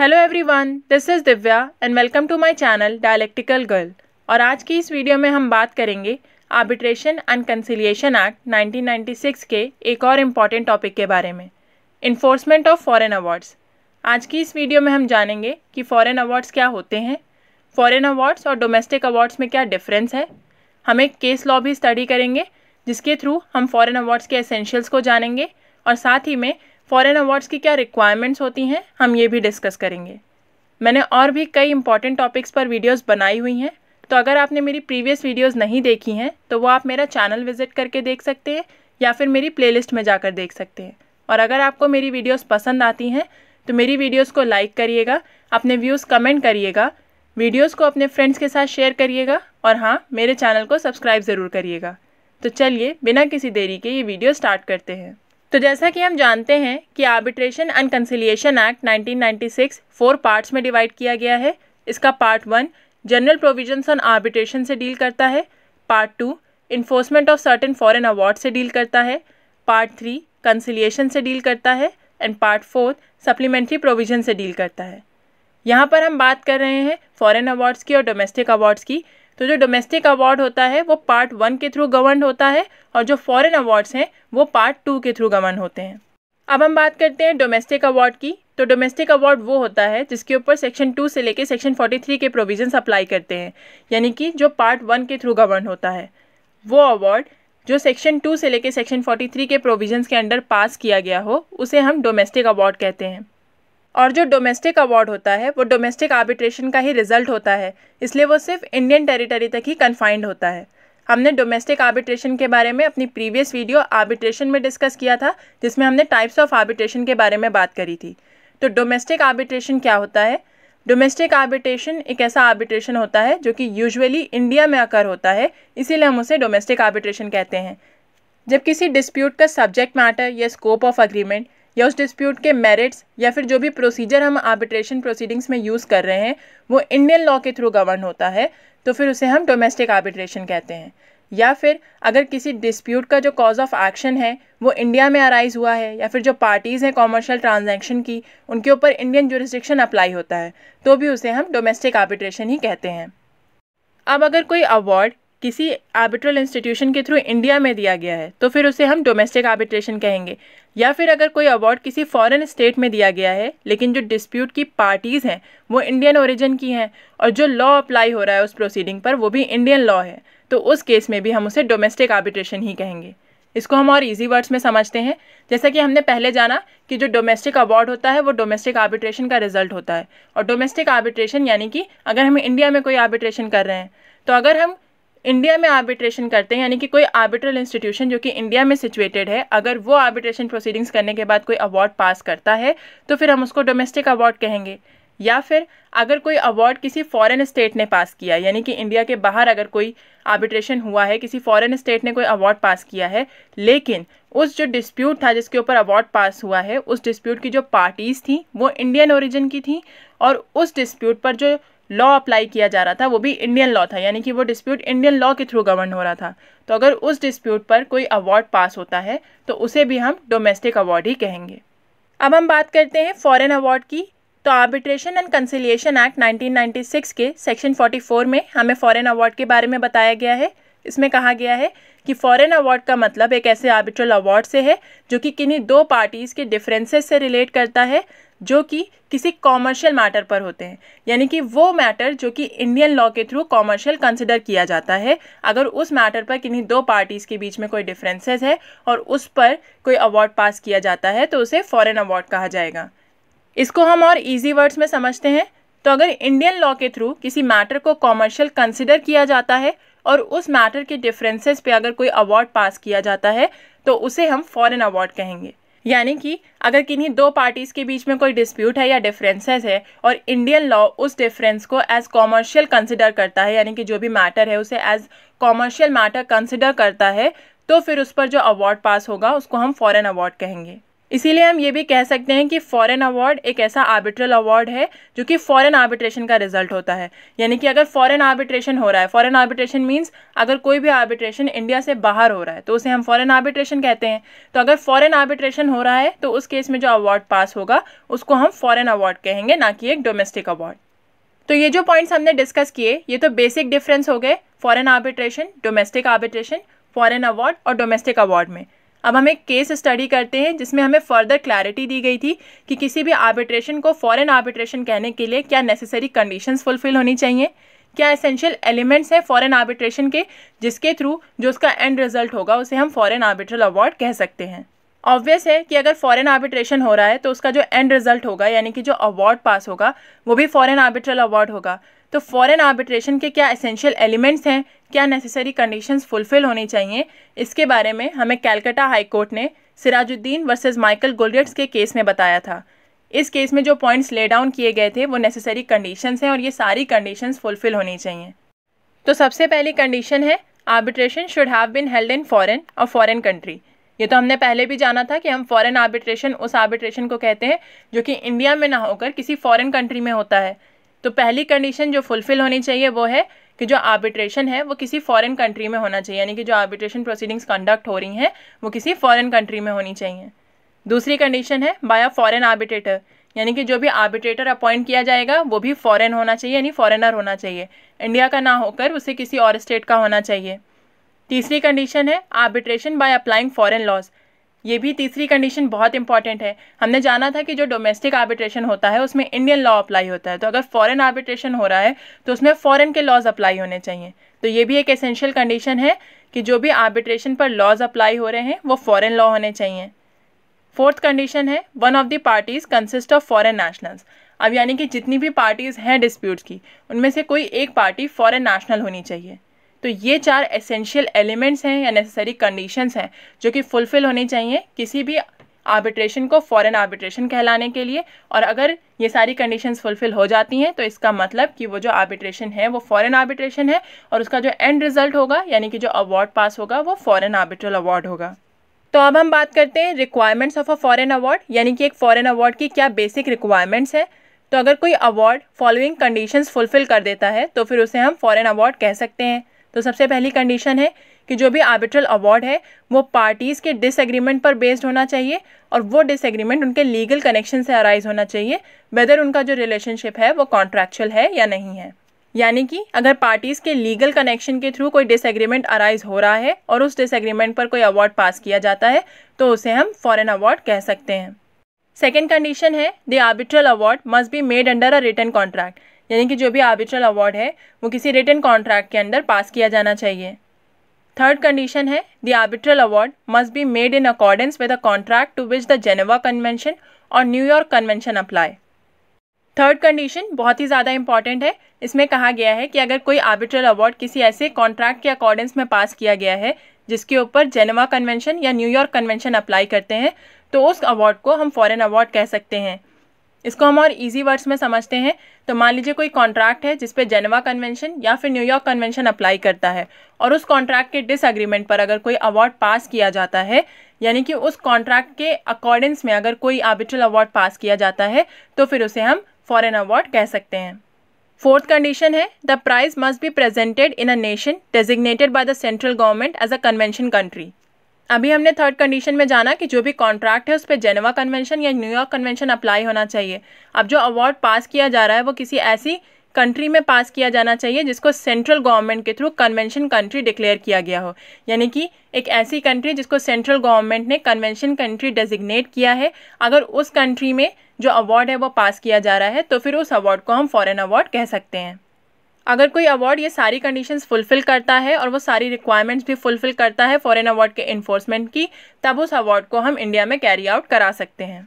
hello everyone this is Divya and welcome to my channel dialectical girl और आज की इस वीडियो में हम बात करेंगे आर्बिट्रेशन एंड कंसिलिएशन एक्ट 1996 के एक और इम्पॉर्टेंट टॉपिक के बारे में इन्फोर्समेंट ऑफ फॉरेन अवार्ड्स आज की इस वीडियो में हम जानेंगे कि फ़ॉरन अवार्ड्स क्या होते हैं फॉरन अवार्ड्स और डोमेस्टिक अवार्ड्स में क्या डिफरेंस है हम एक केस लॉ भी स्टडी करेंगे जिसके थ्रू हम फॉरन अवार्ड्स के एसेंशियल्स को जानेंगे और साथ ही में फ़ॉरेन अवार्ड्स की क्या रिक्वायरमेंट्स होती हैं हम ये भी डिस्कस करेंगे मैंने और भी कई इंपॉर्टेंट टॉपिक्स पर वीडियोस बनाई हुई हैं तो अगर आपने मेरी प्रीवियस वीडियोस नहीं देखी हैं तो वो आप मेरा चैनल विजिट करके देख सकते हैं या फिर मेरी प्ले में जाकर देख सकते हैं और अगर आपको मेरी वीडियोज़ पसंद आती हैं तो मेरी वीडियोज़ को लाइक करिएगा अपने व्यूज़ कमेंट करिएगा वीडियोज़ को अपने फ्रेंड्स के साथ शेयर करिएगा और हाँ मेरे चैनल को सब्सक्राइब ज़रूर करिएगा तो चलिए बिना किसी देरी के ये वीडियो स्टार्ट करते हैं तो जैसा कि हम जानते हैं कि arbitration and conciliation act 1996 four parts में डिवाइड किया गया है इसका part one general provisions on arbitration से डील करता है part two enforcement of certain foreign award से डील करता है पार्ट थ्री कंसिलिएशन से डील करता है and part four supplementary provision से डील करता है यहाँ पर हम बात कर रहे हैं फॉरेन अवार्ड्स की और डोमेस्टिक अवार्ड्स की तो जो डोमेस्टिक अवार्ड होता है वो पार्ट वन के थ्रू गवर्न होता है और जो फॉरेन अवार्ड्स हैं वो पार्ट टू के थ्रू गवर्न होते हैं अब हम बात करते हैं डोमेस्टिक अवार्ड की तो डोमेस्टिक अवार्ड वो होता है जिसके ऊपर सेक्शन टू से लेकर सेक्शन फोर्टी थ्री के प्रोविजन अप्लाई करते हैं यानी कि जो पार्ट वन के थ्रू गवर्न होता है वो अवार्ड जो सेक्शन टू से लेकर सेक्शन फोर्टी थ्री के प्रोविजन के अंडर पास किया गया हो उसे हम डोमेस्टिक अवार्ड कहते हैं और जो डोमेस्टिक अवार्ड होता है वो डोमेस्टिक आर्बिट्रेशन का ही रिजल्ट होता है इसलिए वो सिर्फ इंडियन टेरिटरी तक ही कन्फाइंड होता है हमने डोमेस्टिक आर्बिट्रेशन के बारे में अपनी प्रीवियस वीडियो आर्बिट्रेशन में डिस्कस किया था जिसमें हमने टाइप्स ऑफ आर्बिट्रेशन के बारे में बात करी थी तो डोमेस्टिक आर्बिट्रेशन क्या होता है डोमेस्टिक आर्बिट्रेशन एक ऐसा आर्बिट्रेशन होता है जो कि यूजुअली इंडिया में अकर होता है इसीलिए हम उसे डोमेस्टिक आर्बिट्रेशन कहते हैं जब किसी डिस्प्यूट का सब्जेक्ट मैटर या स्कोप ऑफ अग्रीमेंट या उस डिस्प्यूट के मेरिट्स या फिर जो भी प्रोसीजर हम आर्बिट्रेशन प्रोसीडिंग्स में यूज़ कर रहे हैं वो इंडियन लॉ के थ्रू गवर्न होता है तो फिर उसे हम डोमेस्टिक आर्बिट्रेशन कहते हैं या फिर अगर किसी डिस्प्यूट का जो कॉज ऑफ एक्शन है वो इंडिया में अराइज हुआ है या फिर जो पार्टीज़ हैं कॉमर्शियल ट्रांजेक्शन की उनके ऊपर इंडियन जोरिस्टिक्शन अप्लाई होता है तो भी उसे हम डोमेस्टिक आर्बिट्रेशन ही कहते हैं अब अगर कोई अवार्ड किसी आर्बिट्रल इंस्टीट्यूशन के थ्रू इंडिया में दिया गया है तो फिर उसे हम डोमेस्टिक आर्बिट्रेशन कहेंगे या फिर अगर कोई अवार्ड किसी फॉरेन स्टेट में दिया गया है लेकिन जो डिस्प्यूट की पार्टीज़ हैं वो इंडियन ओरिजिन की हैं और जो लॉ अप्लाई हो रहा है उस प्रोसीडिंग पर वो भी इंडियन लॉ है तो उस केस में भी हम उसे डोमेस्टिक आर्बिट्रेशन ही कहेंगे इसको हम और इजी वर्ड्स में समझते हैं जैसा कि हमने पहले जाना कि जो डोमेस्टिक अवार्ड होता है वो डोमेस्टिक आर्बिट्रेशन का रिजल्ट होता है और डोमेस्टिक आर्बिट्रेशन यानी कि अगर हम इंडिया में कोई आर्बिट्रेशन कर रहे हैं तो अगर हम इंडिया में आर्बिट्रेशन करते हैं यानी कि कोई आर्बिट्रल इंस्टीट्यूशन जो कि इंडिया में सिचुएटेड है अगर वो आर्बिट्रेशन प्रोसीडिंग्स करने के बाद कोई अवार्ड पास करता है तो फिर हम उसको डोमेस्टिक अवार्ड कहेंगे या फिर अगर कोई अवार्ड किसी फॉरेन स्टेट ने पास किया यानी कि इंडिया के बाहर अगर कोई आर्बिट्रेशन हुआ है किसी फॉरेन स्टेट ने कोई अवार्ड पास किया है लेकिन उस जो डिस्प्यूट था जिसके ऊपर अवार्ड पास हुआ है उस डिस्प्यूट की जो पार्टीज़ थी वो इंडियन ओरिजिन की थी और उस डिस्प्यूट पर जो लॉ अप्लाई किया जा रहा था वो भी इंडियन लॉ था यानी कि वो डिस्प्यूट इंडियन लॉ के थ्रू गवर्न हो रहा था तो अगर उस डिस्प्यूट पर कोई अवार्ड पास होता है तो उसे भी हम डोमेस्टिक अवार्ड ही कहेंगे अब हम बात करते हैं फॉरेन अवार्ड की तो आर्बिट्रेशन एंड कंसिलिएशन एक्ट 1996 के सेक्शन 44 में हमें फॉरेन अवार्ड के बारे में बताया गया है इसमें कहा गया है कि फॉरेन अवार्ड का मतलब एक ऐसे आर्बिट्रल अवार्ड से है जो कि किन्हीं दो पार्टीज़ के डिफरेंसेस से रिलेट करता है जो कि किसी कॉमर्शियल मैटर पर होते हैं यानी कि वो मैटर जो कि इंडियन लॉ के थ्रू कॉमर्शियल कंसिडर किया जाता है अगर उस मैटर पर किन्हीं दो पार्टीज़ के बीच में कोई डिफरेंसेस है और उस पर कोई अवार्ड पास किया जाता है तो उसे फॉरेन अवार्ड कहा जाएगा इसको हम और ईजी वर्ड्स में समझते हैं तो अगर इंडियन लॉ के थ्रू किसी मैटर को कॉमर्शियल कंसिडर किया जाता है और उस मैटर के डिफरेंसेस पे अगर कोई अवार्ड पास किया जाता है तो उसे हम फॉरेन अवार्ड कहेंगे यानी कि अगर किन्हीं दो पार्टीज़ के बीच में कोई डिस्प्यूट है या डिफरेंसेस है और इंडियन लॉ उस डिफरेंस को एज कॉमर्शियल कंसिडर करता है यानी कि जो भी मैटर है उसे एज कॉमर्शियल मैटर कंसिडर करता है तो फिर उस पर जो अवार्ड पास होगा उसको हम फॉरेन अवार्ड कहेंगे इसीलिए हम ये भी कह सकते हैं कि फॉरेन अवार्ड एक ऐसा आर्बिट्रल अवार्ड है जो कि फॉरेन आर्बिट्रेशन का रिजल्ट होता है यानी कि अगर फॉरेन आर्बिट्रेशन हो रहा है फॉरेन आर्बिट्रेशन मीन्स अगर कोई भी आर्बिट्रेशन इंडिया से बाहर हो रहा है तो उसे हम फॉरेन आर्बिट्रेशन कहते हैं तो अगर फॉरेन आर्बिट्रेशन हो रहा है तो उस केस में जो अवार्ड पास होगा उसको हम फॉरेन अवार्ड कहेंगे ना कि एक डोमेस्टिक अवार्ड तो ये जो पॉइंट्स हमने डिस्कस किए ये तो बेसिक डिफरेंस हो गए foreign arbitration domestic arbitration foreign award और डोमेस्टिक अवार्ड में अब हम एक केस स्टडी करते हैं जिसमें हमें फर्दर क्लैरिटी दी गई थी कि किसी भी आर्बिट्रेशन को फॉरेन आर्बिट्रेशन कहने के लिए क्या नेसेसरी कंडीशंस फुलफिल होनी चाहिए क्या एसेंशियल एलिमेंट्स हैं फॉरेन आर्बिट्रेशन के जिसके थ्रू जो उसका एंड रिजल्ट होगा उसे हम फॉरेन आर्बिट्रल अवार्ड कह सकते हैं ऑब्वियस है कि अगर फॉरेन आर्बिट्रेशन हो रहा है तो उसका जो एंड रिजल्ट होगा यानी कि जो अवार्ड पास होगा वो भी फॉरेन आर्बिट्रल अवार्ड होगा तो फॉरेन आर्बिट्रेशन के क्या एसेंशियल एलिमेंट्स हैं क्या नेसेसरी कंडीशंस फुलफिल होनी चाहिए इसके बारे में हमें कैलकटा हाई कोर्ट ने सिराजुद्दीन वर्सेस माइकल गोल्डेट्स के केस में बताया था इस केस में जो पॉइंट्स ले डाउन किए गए थे वो नेसेसरी कंडीशंस हैं और ये सारी कंडीशंस फुलफिल होनी चाहिए तो सबसे पहली कंडीशन है arbitration should have been held in foreign और फॉरेन कंट्री ये तो हमने पहले भी जाना था कि हम फॉरेन आर्बिट्रेशन उस आर्बिट्रेशन को कहते हैं जो कि इंडिया में ना होकर किसी फॉरेन कंट्री में होता है तो पहली कंडीशन जो फुलफ़िल होनी चाहिए वो है कि जो आर्बिट्रेशन है वो किसी फॉरेन कंट्री में होना चाहिए यानी कि जो आर्बिट्रेशन प्रोसीडिंग्स कंडक्ट हो रही हैं वो किसी फॉरेन कंट्री में होनी चाहिए दूसरी कंडीशन है बाय अ फॉरेन आर्बिट्रेटर यानी कि जो भी आर्बिट्रेटर अपॉइंट किया जाएगा वो भी फॉरेन होना चाहिए यानी फॉरेनर होना चाहिए इंडिया का ना होकर उसे किसी और स्टेट का होना चाहिए तीसरी कंडीशन है arbitration by applying foreign laws ये भी तीसरी कंडीशन बहुत इंपॉर्टेंट है हमने जाना था कि जो डोमेस्टिक आर्बिट्रेशन होता है उसमें इंडियन लॉ अप्लाई होता है तो अगर फॉरेन आर्बिट्रेशन हो रहा है तो उसमें फॉरेन के लॉज अप्लाई होने चाहिए तो ये भी एक एसेंशियल कंडीशन है कि जो भी आर्बिट्रेशन पर लॉज अप्लाई हो रहे हैं वो फॉरेन लॉ होने चाहिए फोर्थ कंडीशन है one of the parties consist of foreign nationals अब यानी कि जितनी भी पार्टीज़ हैं डिस्प्यूट की उनमें से कोई एक पार्टी फॉरेन नेशनल होनी चाहिए तो ये चार एसेंशियल एलिमेंट्स हैं या नेसेसरी कंडीशंस हैं जो कि फुलफ़िल होनी चाहिए किसी भी आर्बिट्रेशन को फॉरेन आर्बिट्रेशन कहलाने के लिए और अगर ये सारी कंडीशंस फुलफ़िल हो जाती हैं तो इसका मतलब कि वो जो आर्बिट्रेशन है वो फॉरेन आर्बिट्रेशन है और उसका जो एंड रिजल्ट होगा यानी कि जो अवार्ड पास होगा वो फॉरेन आर्बिट्रल अवार्ड होगा तो अब हम बात करते हैं requirements of a foreign award यानी कि एक फॉरेन अवार्ड की क्या बेसिक रिक्वायरमेंट्स हैं तो अगर कोई अवार्ड फॉलोइंग कंडीशंस फुलफ़िल कर देता है तो फिर उसे हम फॉरेन अवार्ड कह सकते हैं तो सबसे पहली कंडीशन है कि जो भी आर्बिट्रल अवार्ड है वो पार्टीज़ के डिसएग्रीमेंट पर बेस्ड होना चाहिए और वो डिसएग्रीमेंट उनके लीगल कनेक्शन से अराइज होना चाहिए वेदर उनका जो रिलेशनशिप है वो कॉन्ट्रैक्चुअल है या नहीं है यानी कि अगर पार्टीज़ के लीगल कनेक्शन के थ्रू कोई डिसएग्रीमेंट अराइज हो रहा है और उस डिसएग्रीमेंट पर कोई अवार्ड पास किया जाता है तो उसे हम फॉरेन अवार्ड कह सकते हैं सेकेंड कंडीशन है the arbitral award must be made under a written contract यानी कि जो भी आर्बिट्रल अवार्ड है वो किसी रिटर्न कॉन्ट्रैक्ट के अंदर पास किया जाना चाहिए थर्ड कंडीशन है the arbitral award must be made in accordance with a contract to which the Geneva Convention और New York Convention apply third condition बहुत ही ज़्यादा इंपॉर्टेंट है इसमें कहा गया है कि अगर कोई आर्बिट्रल अवार्ड किसी ऐसे कॉन्ट्रैक्ट के अकॉर्डेंस में पास किया गया है जिसके ऊपर जेनेवा कन्वेंशन या न्यूयॉर्क कन्वेंशन अप्लाई करते हैं तो उस अवार्ड को हम फॉरेन अवार्ड कह सकते हैं इसको हम और इजी वर्ड्स में समझते हैं तो मान लीजिए कोई कॉन्ट्रैक्ट है जिसपे जेनेवा कन्वेंशन या फिर न्यूयॉर्क कन्वेंशन अप्लाई करता है और उस कॉन्ट्रैक्ट के डिसएग्रीमेंट पर अगर कोई अवार्ड पास किया जाता है यानी कि उस कॉन्ट्रैक्ट के अकॉर्डिंग्स में अगर कोई आर्बिट्रल अवार्ड पास किया जाता है तो फिर उसे हम फॉरन अवार्ड कह सकते हैं फोर्थ कंडीशन है the prize must be presented in a nation designated by the central government as a convention country अभी हमने थर्ड कंडीशन में जाना कि जो भी कॉन्ट्रैक्ट है उस पर जेनेवा कन्वेंशन या न्यूयॉर्क कन्वेंशन अप्लाई होना चाहिए अब जो अवार्ड पास किया जा रहा है वो किसी ऐसी कंट्री में पास किया जाना चाहिए जिसको सेंट्रल गवर्नमेंट के थ्रू कन्वेंशन कंट्री डिक्लेयर किया गया हो यानी कि एक ऐसी कंट्री जिसको सेंट्रल गवर्नमेंट ने कन्वेंशन कंट्री डेजिग्नेट किया है अगर उस कंट्री में जो अवार्ड है वो पास किया जा रहा है तो फिर उस अवार्ड को हम फॉरेन अवार्ड कह सकते हैं अगर कोई अवार्ड ये सारी कंडीशंस फुलफिल करता है और वो सारी रिक्वायरमेंट्स भी फुलफिल करता है फॉरेन अवार्ड के इन्फोर्समेंट की तब उस अवार्ड को हम इंडिया में कैरी आउट करा सकते हैं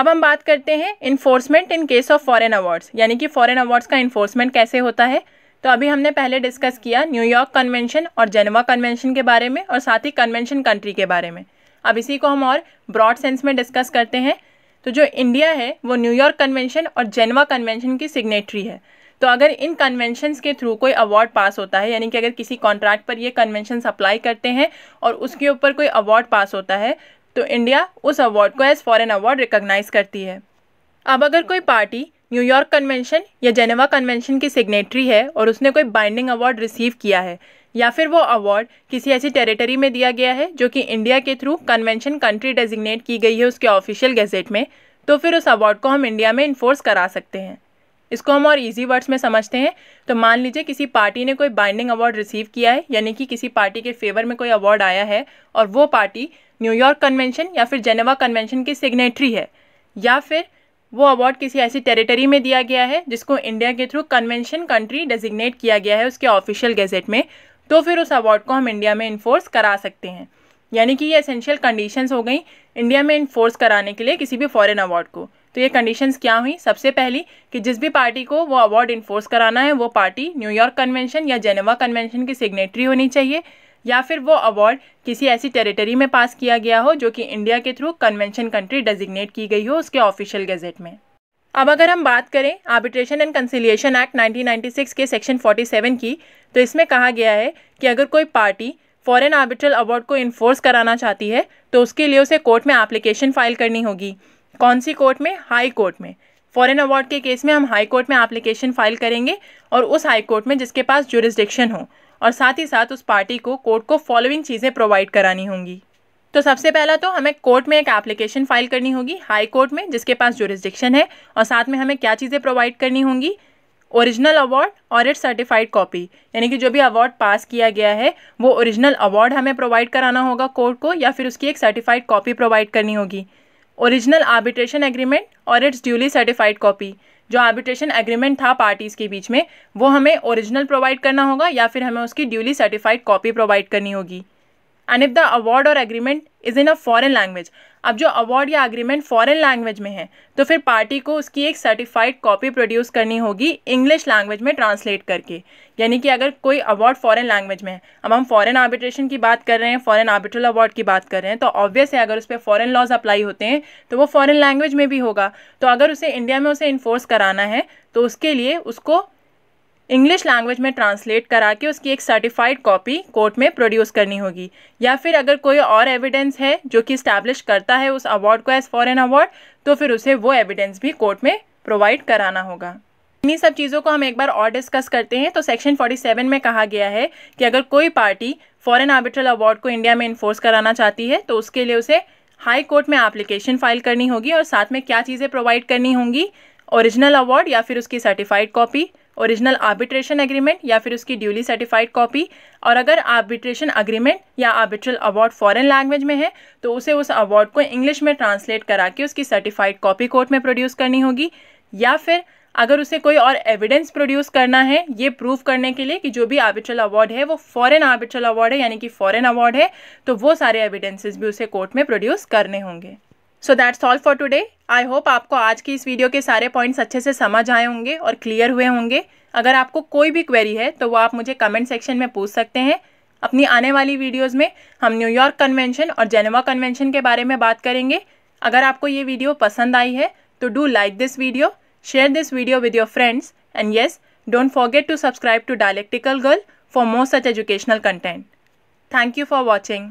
अब हम बात करते हैं enforcement in case of foreign awards यानी कि फॉरेन अवार्ड्स का इन्फोर्समेंट कैसे होता है तो अभी हमने पहले डिस्कस किया न्यूयॉर्क कन्वेंशन और जेनवा कन्वेंशन के बारे में और साथ ही कन्वेंशन कंट्री के बारे में अब इसी को हम और ब्रॉड सेंस में डिस्कस करते हैं तो जो इंडिया है वो न्यूयॉर्क कन्वेंशन और जेनवा कन्वेंशन की सिग्नेटरी है तो अगर इन कन्वेंशंस के थ्रू कोई अवार्ड पास होता है यानी कि अगर किसी कॉन्ट्रैक्ट पर ये कन्वेंशंस अप्लाई करते हैं और उसके ऊपर कोई अवार्ड पास होता है तो इंडिया उस अवार्ड को एज फॉरेन अवार्ड रिकोगनाइज करती है अब अगर कोई पार्टी न्यूयॉर्क कन्वेंशन या जेनेवा कन्वेंशन की सिग्नेटरी है और उसने कोई बाइंडिंग अवार्ड रिसीव किया है या फिर वो अवार्ड किसी ऐसी टेरिटरी में दिया गया है जो कि इंडिया के थ्रू कन्वेंशन कंट्री डेजिग्नेट की गई है उसके ऑफिशियल गैजेट में तो फिर उस अवार्ड को हम इंडिया में इन्फोर्स करा सकते हैं इसको हम और इजी वर्ड्स में समझते हैं तो मान लीजिए किसी पार्टी ने कोई बाइंडिंग अवार्ड रिसीव किया है यानी कि किसी पार्टी के फेवर में कोई अवार्ड आया है और वो पार्टी न्यूयॉर्क कन्वेंशन या फिर जेनेवा कन्वेंशन की सिग्नेटरी है या फिर वो अवार्ड किसी ऐसी टेरिटरी में दिया गया है जिसको इंडिया के थ्रू कन्वेंशन कंट्री डेजिग्नेट किया गया है उसके ऑफिशियल गेजेट में तो फिर उस अवार्ड को हम इंडिया में इन्फोर्स करा सकते हैं यानी कि ये असेंशियल कंडीशंस हो गई इंडिया में इन्फोर्स कराने के लिए किसी भी फॉरेन अवार्ड को तो ये कंडीशंस क्या हुई सबसे पहली कि जिस भी पार्टी को वो अवार्ड इन्फोर्स कराना है वो पार्टी न्यूयॉर्क कन्वेंशन या जेनेवा कन्वेंशन की सिग्नेटरी होनी चाहिए या फिर वो अवार्ड किसी ऐसी टेरिटरी में पास किया गया हो जो कि इंडिया के थ्रू कन्वेंशन कंट्री डेजिग्नेट की गई हो उसके ऑफिशियल गजेट में अब अगर हम बात करें आर्बिट्रेशन एंड कंसिलिएशन एक्ट 1996 के सेक्शन 47 की तो इसमें कहा गया है कि अगर कोई पार्टी फॉरेन आर्बिट्रल अवार्ड को इन्फोर्स कराना चाहती है तो उसके लिए उसे कोर्ट में एप्लीकेशन फाइल करनी होगी कौन सी कोर्ट में हाई कोर्ट में फॉरेन अवार्ड के केस में हम हाई कोर्ट में एप्लीकेशन फाइल करेंगे और उस हाई कोर्ट में जिसके पास जुरिस्डिक्शन हो और साथ ही साथ उस पार्टी को कोर्ट को फॉलोइंग चीज़ें प्रोवाइड करानी होंगी तो सबसे पहला तो हमें कोर्ट में एक एप्लीकेशन फाइल करनी होगी हाई कोर्ट में जिसके पास जुरिस्डिक्शन है और साथ में हमें क्या चीज़ें प्रोवाइड करनी होंगी ओरिजिनल अवार्ड और इट्स सर्टिफाइड कॉपी यानी कि जो भी अवार्ड पास किया गया है वो ओरिजिनल अवार्ड हमें प्रोवाइड कराना होगा कोर्ट को या फिर उसकी एक सर्टिफाइड कॉपी प्रोवाइड करनी होगी ओरिजिनल आर्बिट्रेशन एग्रीमेंट और इट्स ड्यूली सर्टिफाइड कॉपी जो आर्बिट्रेशन एग्रीमेंट था पार्टीज़ के बीच में वो हमें ओरिजिनल प्रोवाइड करना होगा या फिर हमें उसकी ड्यूली सर्टिफाइड कॉपी प्रोवाइड करनी होगी एंड इफ़ द अवार्ड और agreement is in a foreign language अब जो अवार्ड या अग्रीमेंट फॉरेन लैंग्वेज में है तो फिर पार्टी को उसकी एक सर्टिफाइड कॉपी प्रोड्यूस करनी होगी इंग्लिश लैंग्वेज में ट्रांसलेट करके यानी कि अगर कोई अवार्ड फॉरेन लैंग्वेज में है अब हम फॉरेन आर्बिट्रेशन की बात कर रहे हैं फॉरेन आर्बिट्रल अवार्ड की बात कर रहे हैं तो ऑब्वियस है अगर उस पर फॉरन लॉज अप्लाई होते हैं तो वो फॉरन लैंग्वेज में भी होगा तो अगर उसे इंडिया में उसे इन्फोर्स कराना है तो उसके लिए उसको इंग्लिश लैंग्वेज में ट्रांसलेट करा के उसकी एक सर्टिफाइड कॉपी कोर्ट में प्रोड्यूस करनी होगी या फिर अगर कोई और एविडेंस है जो कि इस्टेब्लिश करता है उस अवार्ड को एज फॉरन अवार्ड तो फिर उसे वो एविडेंस भी कोर्ट में प्रोवाइड कराना होगा इन्हीं सब चीज़ों को हम एक बार और डिस्कस करते हैं तो सेक्शन 47 में कहा गया है कि अगर कोई पार्टी फॉरेन आर्बिट्रल अवार्ड को इंडिया में इन्फोर्स कराना चाहती है तो उसके लिए उसे हाई कोर्ट में एप्लीकेशन फाइल करनी होगी और साथ में क्या चीज़ें प्रोवाइड करनी होंगी ओरिजिनल अवार्ड या फिर उसकी certified copy original arbitration agreement या फिर उसकी ड्यूली सर्टिफाइड कॉपी और अगर आर्बिट्रेशन अग्रीमेंट या आर्बिट्रल अवार्ड फॉरेन लैंग्वेज में है तो उसे उस अवार्ड को इंग्लिश में ट्रांसलेट करा के उसकी सर्टिफाइड कॉपी कोर्ट में प्रोड्यूस करनी होगी या फिर अगर उसे कोई और एविडेंस प्रोड्यूस करना है ये प्रूव करने के लिए कि जो भी आर्बिट्रल अवार्ड है वो फॉरेन आर्बिट्रल अवार्ड है यानी कि फॉरेन अवार्ड है तो वो सारे एविडेंसेस भी उसे कोर्ट में प्रोड्यूस करने होंगे so that's all for today I hope आपको आज की इस वीडियो के सारे पॉइंट्स अच्छे से समझ आए होंगे और क्लियर हुए होंगे अगर आपको कोई भी क्वेरी है तो वो आप मुझे कमेंट सेक्शन में पूछ सकते हैं अपनी आने वाली वीडियोस में हम न्यूयॉर्क कन्वेंशन और जेनेवा कन्वेंशन के बारे में बात करेंगे अगर आपको ये वीडियो पसंद आई है तो do like this video share this video with your friends and yes don't forget to subscribe to Dialectical Girl for more such educational content thank you for watching